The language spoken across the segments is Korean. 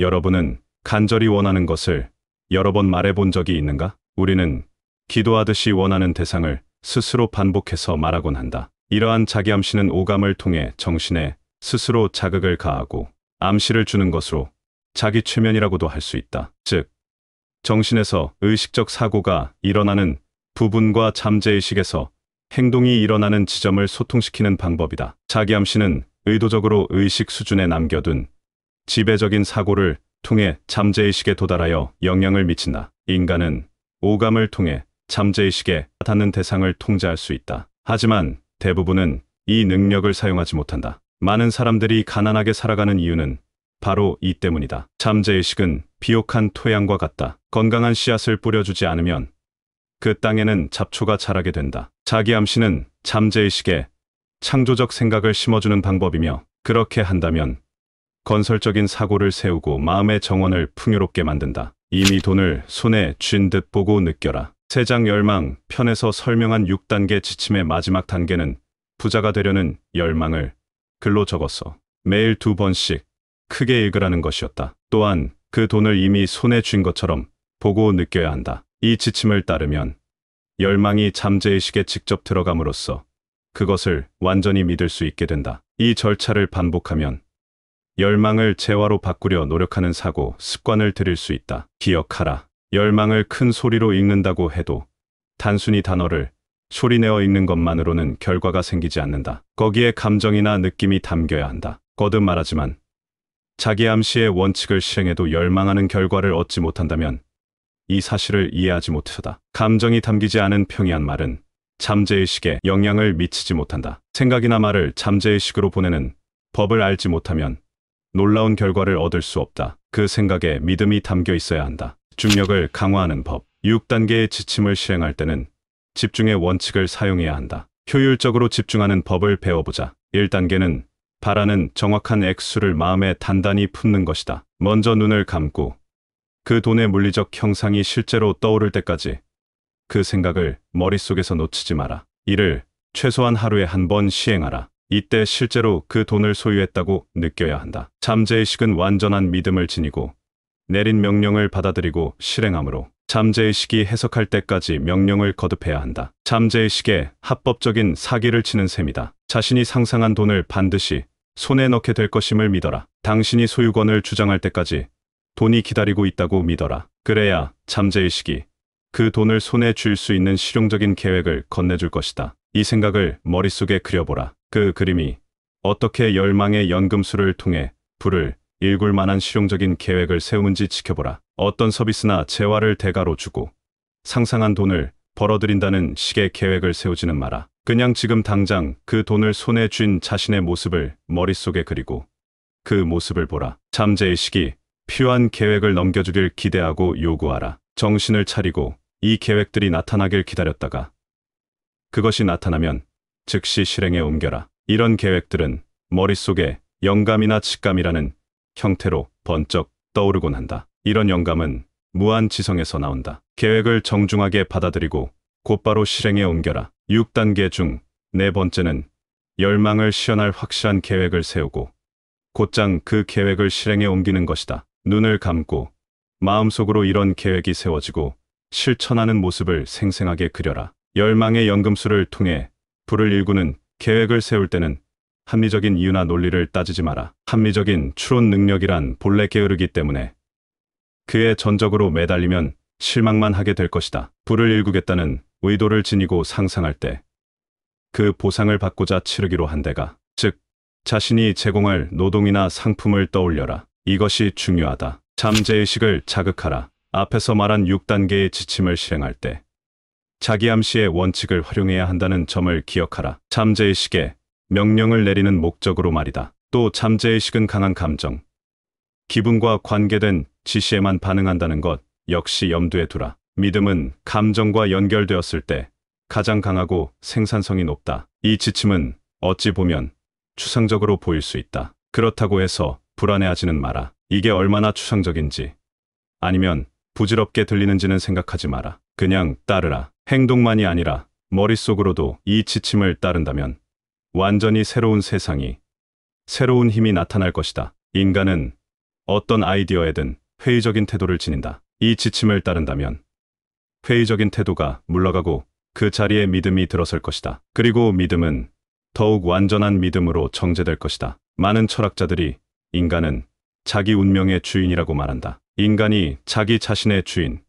여러분은 간절히 원하는 것을 여러 번 말해본 적이 있는가? 우리는 기도하듯이 원하는 대상을 스스로 반복해서 말하곤 한다. 이러한 자기암시는 오감을 통해 정신에 스스로 자극을 가하고 암시를 주는 것으로 자기 최면이라고도 할 수 있다. 즉, 정신에서 의식적 사고가 일어나는 부분과 잠재의식에서 행동이 일어나는 지점을 소통시키는 방법이다. 자기암시는 의도적으로 의식 수준에 남겨둔 지배적인 사고를 통해 잠재의식에 도달하여 영향을 미친다. 인간은 오감을 통해 잠재의식에 닿는 대상을 통제할 수 있다. 하지만 대부분은 이 능력을 사용하지 못한다. 많은 사람들이 가난하게 살아가는 이유는 바로 이 때문이다. 잠재의식은 비옥한 토양과 같다. 건강한 씨앗을 뿌려주지 않으면 그 땅에는 잡초가 자라게 된다. 자기암시는 잠재의식에 창조적 생각을 심어주는 방법이며 그렇게 한다면 건설적인 사고를 세우고 마음의 정원을 풍요롭게 만든다. 이미 돈을 손에 쥔 듯 보고 느껴라. 세장 열망 편에서 설명한 6단계 지침의 마지막 단계는 부자가 되려는 열망을 글로 적었어. 매일 두 번씩 크게 읽으라는 것이었다. 또한 그 돈을 이미 손에 쥔 것처럼 보고 느껴야 한다. 이 지침을 따르면 열망이 잠재의식에 직접 들어감으로써 그것을 완전히 믿을 수 있게 된다. 이 절차를 반복하면 열망을 재화로 바꾸려 노력하는 사고, 습관을 들일 수 있다. 기억하라. 열망을 큰 소리로 읽는다고 해도 단순히 단어를 소리내어 읽는 것만으로는 결과가 생기지 않는다. 거기에 감정이나 느낌이 담겨야 한다. 거듭 말하지만 자기 암시의 원칙을 실행해도 열망하는 결과를 얻지 못한다면 이 사실을 이해하지 못하다. 감정이 담기지 않은 평이한 말은 잠재의식에 영향을 미치지 못한다. 생각이나 말을 잠재의식으로 보내는 법을 알지 못하면 놀라운 결과를 얻을 수 없다. 그 생각에 믿음이 담겨 있어야 한다. 중력을 강화하는 법 6단계의 지침을 시행할 때는 집중의 원칙을 사용해야 한다. 효율적으로 집중하는 법을 배워보자. 1단계는 바라는 정확한 액수를 마음에 단단히 품는 것이다. 먼저 눈을 감고 그 돈의 물리적 형상이 실제로 떠오를 때까지 그 생각을 머릿속에서 놓치지 마라. 이를 최소한 하루에 한 번 시행하라. 이때 실제로 그 돈을 소유했다고 느껴야 한다. 잠재의식은 완전한 믿음을 지니고 내린 명령을 받아들이고 실행함으로 잠재의식이 해석할 때까지 명령을 거듭해야 한다. 잠재의식에 합법적인 사기를 치는 셈이다. 자신이 상상한 돈을 반드시 손에 넣게 될 것임을 믿어라. 당신이 소유권을 주장할 때까지 돈이 기다리고 있다고 믿어라. 그래야 잠재의식이 그 돈을 손에 쥘수 있는 실용적인 계획을 건네줄 것이다. 이 생각을 머릿속에 그려보라. 그 그림이 어떻게 열망의 연금술을 통해 불을 일굴 만한 실용적인 계획을 세우는지 지켜보라. 어떤 서비스나 재화를 대가로 주고 상상한 돈을 벌어들인다는 식의 계획을 세우지는 마라. 그냥 지금 당장 그 돈을 손에 쥔 자신의 모습을 머릿속에 그리고 그 모습을 보라. 잠재의식이 필요한 계획을 넘겨주길 기대하고 요구하라. 정신을 차리고 이 계획들이 나타나길 기다렸다가 그것이 나타나면 즉시 실행에 옮겨라. 이런 계획들은 머릿속에 영감이나 직감이라는 형태로 번쩍 떠오르곤 한다. 이런 영감은 무한지성에서 나온다. 계획을 정중하게 받아들이고 곧바로 실행에 옮겨라. 6단계 중 네 번째는 열망을 시현할 확실한 계획을 세우고 곧장 그 계획을 실행에 옮기는 것이다. 눈을 감고 마음속으로 이런 계획이 세워지고 실천하는 모습을 생생하게 그려라. 열망의 연금술을 통해 불을 일구는 계획을 세울 때는 합리적인 이유나 논리를 따지지 마라. 합리적인 추론 능력이란 본래 게으르기 때문에 그에 전적으로 매달리면 실망만 하게 될 것이다. 불을 일구겠다는 의도를 지니고 상상할 때 그 보상을 받고자 치르기로 한대가즉 자신이 제공할 노동이나 상품을 떠올려라. 이것이 중요하다. 잠재의식을 자극하라. 앞에서 말한 6단계의 지침을 실행할 때 자기암시의 원칙을 활용해야 한다는 점을 기억하라. 잠재의식에 명령을 내리는 목적으로 말이다. 또 잠재의식은 강한 감정, 기분과 관계된 지시에만 반응한다는 것 역시 염두에 두라. 믿음은 감정과 연결되었을 때 가장 강하고 생산성이 높다. 이 지침은 어찌 보면 추상적으로 보일 수 있다. 그렇다고 해서 불안해하지는 마라. 이게 얼마나 추상적인지 아니면 부질없게 들리는지는 생각하지 마라. 그냥 따르라. 행동만이 아니라 머릿속으로도 이 지침을 따른다면 완전히 새로운 세상이, 새로운 힘이 나타날 것이다. 인간은 어떤 아이디어에든 회의적인 태도를 지닌다. 이 지침을 따른다면 회의적인 태도가 물러가고 그 자리에 믿음이 들어설 것이다. 그리고 믿음은 더욱 완전한 믿음으로 정제될 것이다. 많은 철학자들이 인간은 자기 운명의 주인이라고 말한다. 인간이 자기 자신의 주인,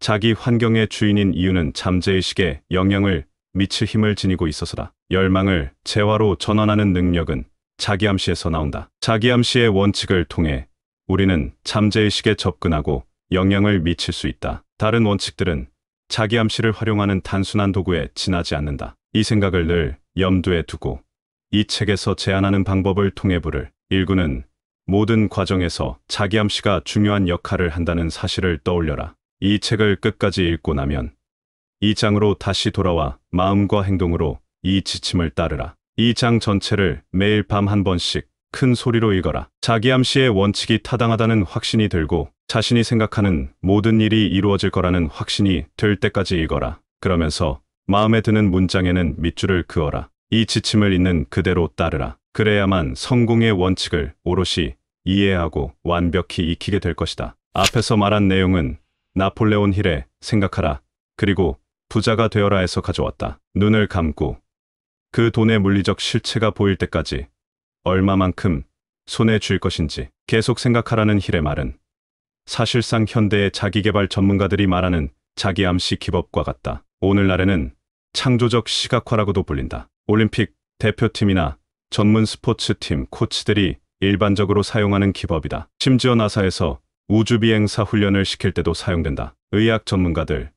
자기 환경의 주인인 이유는 잠재의식에 영향을 미칠 힘을 지니고 있어서다. 열망을 재화로 전환하는 능력은 자기암시에서 나온다. 자기암시의 원칙을 통해 우리는 잠재의식에 접근하고 영향을 미칠 수 있다. 다른 원칙들은 자기암시를 활용하는 단순한 도구에 지나지 않는다. 이 생각을 늘 염두에 두고 이 책에서 제안하는 방법을 통해 부를 일구는 모든 과정에서 자기암시가 중요한 역할을 한다는 사실을 떠올려라. 이 책을 끝까지 읽고 나면 이 장으로 다시 돌아와 마음과 행동으로 이 지침을 따르라. 이 장 전체를 매일 밤 한 번씩 큰 소리로 읽어라. 자기암시의 원칙이 타당하다는 확신이 들고 자신이 생각하는 모든 일이 이루어질 거라는 확신이 들 때까지 읽어라. 그러면서 마음에 드는 문장에는 밑줄을 그어라. 이 지침을 있는 그대로 따르라. 그래야만 성공의 원칙을 오롯이 이해하고 완벽히 익히게 될 것이다. 앞에서 말한 내용은 나폴레온 힐에 생각하라. 그리고 부자가 되어라 해서 가져왔다. 눈을 감고 그 돈의 물리적 실체가 보일 때까지 얼마만큼 손에 쥘 것인지 계속 생각하라는 힐의 말은 사실상 현대의 자기개발 전문가들이 말하는 자기암시 기법과 같다. 오늘날에는 창조적 시각화라고도 불린다. 올림픽 대표팀이나 전문 스포츠팀 코치들이 일반적으로 사용하는 기법이다. 심지어 나사에서 우주비행사 훈련을 시킬 때도 사용된다. 의학 전문가들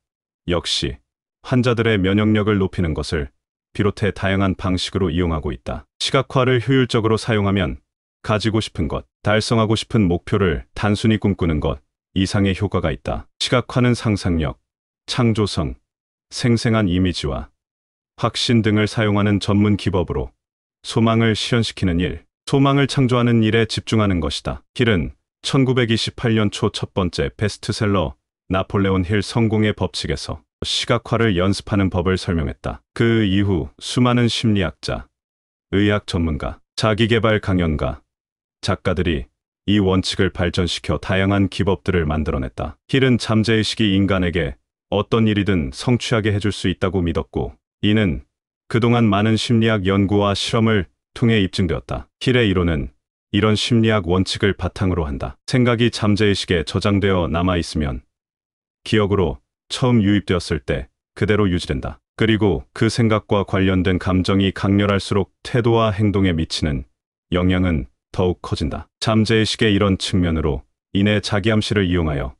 역시 환자들의 면역력을 높이는 것을 비롯해 다양한 방식으로 이용하고 있다. 시각화를 효율적으로 사용하면 가지고 싶은 것, 달성하고 싶은 목표를 단순히 꿈꾸는 것 이상의 효과가 있다. 시각화는 상상력, 창조성, 생생한 이미지와 확신 등을 사용하는 전문 기법으로 소망을 실현시키는 일, 소망을 창조하는 일에 집중하는 것이다. 길은 1928년 초 첫 번째 베스트셀러 나폴레온 힐 성공의 법칙에서 시각화를 연습하는 법을 설명했다. 그 이후 수많은 심리학자, 의학 전문가, 자기개발 강연가, 작가들이 이 원칙을 발전시켜 다양한 기법들을 만들어냈다. 힐은 잠재의식이 인간에게 어떤 일이든 성취하게 해줄 수 있다고 믿었고 이는 그동안 많은 심리학 연구와 실험을 통해 입증되었다. 힐의 이론은 이런 심리학 원칙을 바탕으로 한다. 생각이 잠재의식에 저장되어 남아있으면 기억으로 처음 유입되었을 때 그대로 유지된다. 그리고 그 생각과 관련된 감정이 강렬할수록 태도와 행동에 미치는 영향은 더욱 커진다. 잠재의식의 이런 측면으로 인해 자기암시를 이용하여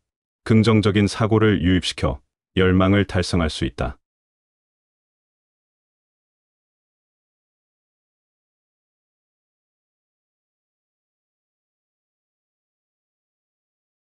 긍정적인 사고를 유입시켜 열망을 달성할 수 있다.